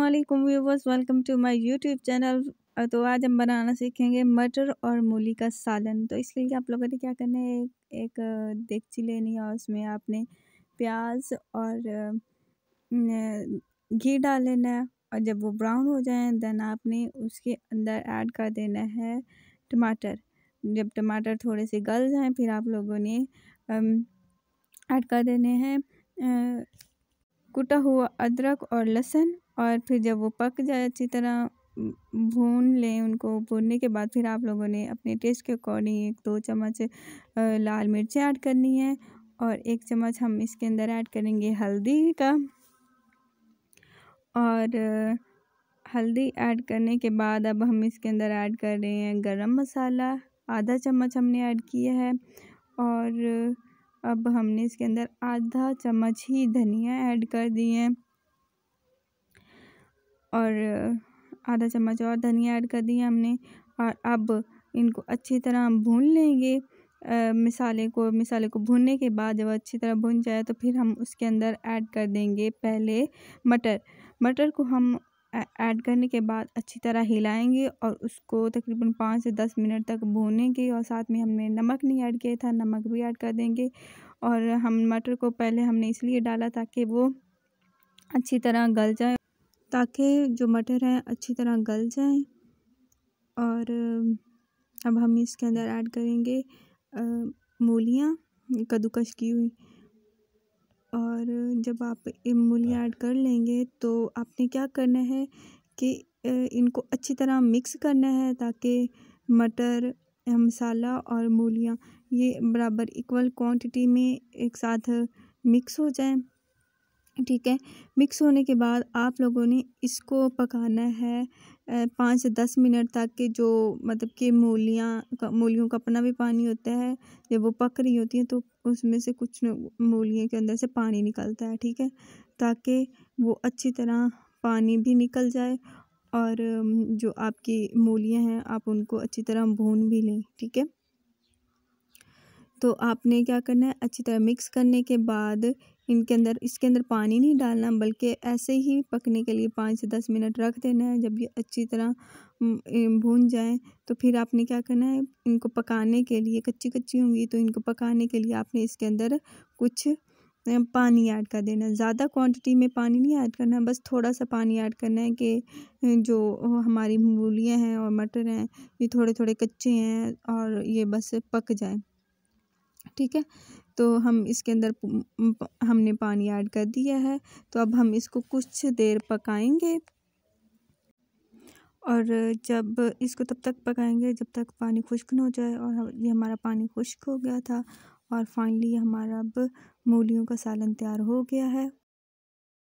Aslam viewers welcome to my YouTube channel तो आज हम बनाना सीखेंगे मटर और मूली का सालन तो इसके लिए आप लोगों ने क्या करना है एक, एक देगची लेनी है और उसमें आपने प्याज और घी डाल लेना है और जब वो ब्राउन हो जाए देन आपने उसके अंदर ऐड कर देना है टमाटर जब टमाटर थोड़े से गल जाएँ फिर आप लोगों ने ऐड कर देने हैं कुटा हुआ अदरक और लहसुन और फिर जब वो पक जाए अच्छी तरह भून लें उनको भूनने के बाद फिर आप लोगों ने अपने टेस्ट के अकॉर्डिंग एक दो चम्मच लाल मिर्च ऐड करनी है और एक चम्मच हम इसके अंदर ऐड करेंगे हल्दी का और हल्दी ऐड करने के बाद अब हम इसके अंदर ऐड कर रहे हैं गरम मसाला आधा चम्मच हमने ऐड किया है और अब हमने इसके अंदर आधा चम्मच ही धनिया ऐड कर दिए हैं और आधा चम्मच और धनिया ऐड कर दिया हमने और अब इनको अच्छी तरह हम भून लेंगे आ, मिसाले को मिसाले को भूनने के बाद जब अच्छी तरह भुन जाए तो फिर हम उसके अंदर ऐड कर देंगे पहले मटर मटर को हम ऐड करने के बाद अच्छी तरह हिलाएंगे और उसको तकरीबन पाँच से दस मिनट तक भूनेंगे और साथ में हमने नमक नहीं ऐड किया था नमक भी ऐड कर देंगे और हम मटर को पहले हमने इसलिए डाला ताकि वो अच्छी तरह गल जाए ताकि जो मटर हैं अच्छी तरह गल जाए और अब हम इसके अंदर ऐड करेंगे मूलियाँ कद्दूकश की हुई और जब आप मूलियाँ ऐड कर लेंगे तो आपने क्या करना है कि इनको अच्छी तरह मिक्स करना है ताकि मटर मसाला और मूलियाँ ये बराबर इक्वल क्वांटिटी में एक साथ मिक्स हो जाएं ठीक है मिक्स होने के बाद आप लोगों ने इसको पकाना है पाँच से दस मिनट तक के जो मतलब कि मूलियाँ मूलियों का अपना भी पानी होता है जब वो पक रही होती हैं तो उसमें से कुछ मूलियों के अंदर से पानी निकलता है ठीक है ताकि वो अच्छी तरह पानी भी निकल जाए और जो आपकी मूलियाँ हैं आप उनको अच्छी तरह भून भी लें ठीक है तो आपने क्या करना है अच्छी तरह मिक्स करने के बाद इनके अंदर इसके अंदर पानी नहीं डालना बल्कि ऐसे ही पकने के लिए पाँच से दस मिनट रख देना है जब ये अच्छी तरह भून जाए तो फिर आपने क्या करना है इनको पकाने के लिए कच्ची कच्ची होंगी तो इनको पकाने के लिए आपने इसके अंदर कुछ पानी ऐड कर देना ज़्यादा क्वांटिटी में पानी नहीं ऐड करना बस थोड़ा सा पानी ऐड करना है कि जो हमारी मूलियाँ हैं और मटर हैं ये थोड़े थोड़े कच्चे हैं और ये बस पक जाए ठीक है तो हम इसके अंदर हमने पानी ऐड कर दिया है तो अब हम इसको कुछ देर पकाएंगे और जब इसको तब तक पकाएंगे जब तक पानी खुश्क ना हो जाए और ये हमारा पानी खुश्क हो गया था और फाइनली हमारा अब मूलियों का सालन तैयार हो गया है